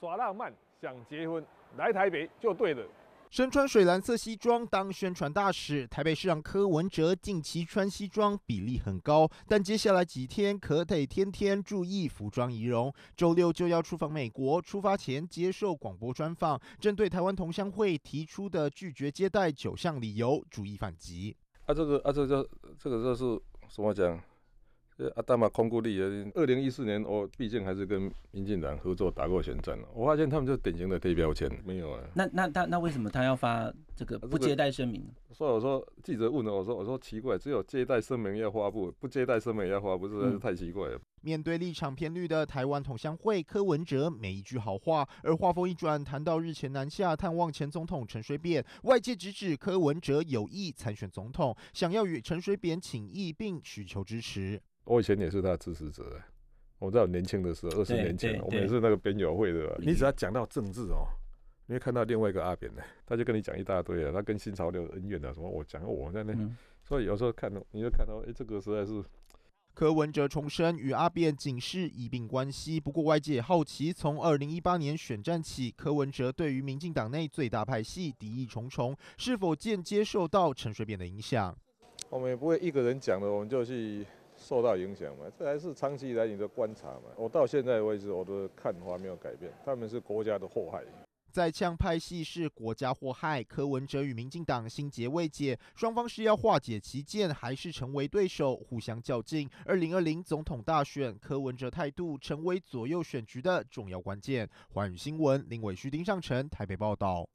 耍浪漫想结婚来台北就对了。身穿水蓝色西装当宣传大使，台北市长柯文哲近期穿西装比例很高，但接下来几天可得天天注意服装仪容。周六就要出访美国，出发前接受广播专访，针对台湾同乡会提出的拒绝接待九项理由，逐一反击。啊，这个啊，这个这个这是什么讲？阿大控空谷丽，二零一四年我毕竟还是跟民进党合作打过选战我发现他们就是典型的贴标签，没有啊。那那那那为什么他要发？这个不接待声明，所以我说记者问了我说我说奇怪，只有接待声明要发布，不接待声明要发，在是太奇怪了。面对立场偏绿的台湾同乡会，柯文哲没一句好话，而话锋一转，谈到日前南下探望前总统陈水扁，外界直指柯文哲有意参选总统，想要与陈水扁请益并需求支持。我以前也是他的支持者，我在我年轻的时候，二十年前，我也是那个边友会的。你只要讲到政治哦。没看到另外一个阿扁呢，他就跟你讲一大堆啊，他跟新潮流恩怨啊，什么，我讲我那那，所以有时候看到你就看到，哎，这个实在是。柯文哲重生与阿扁仅是一并关系，不过外界也好奇，从2018年选战起，柯文哲对于民进党内最大派系敌意重重，是否间接受到陈水扁的影响？我们也不会一个人讲的，我们就是受到影响嘛，这还是长期以来你的观察嘛。我到现在为止，我的看法没有改变，他们是国家的祸害。在呛派系是国家祸害，柯文哲与民进党心结未解，双方是要化解其舰，还是成为对手，互相较劲？二零二零总统大选，柯文哲态度成为左右选局的重要关键。《环宇新闻》林伟旭、丁上成台北报道。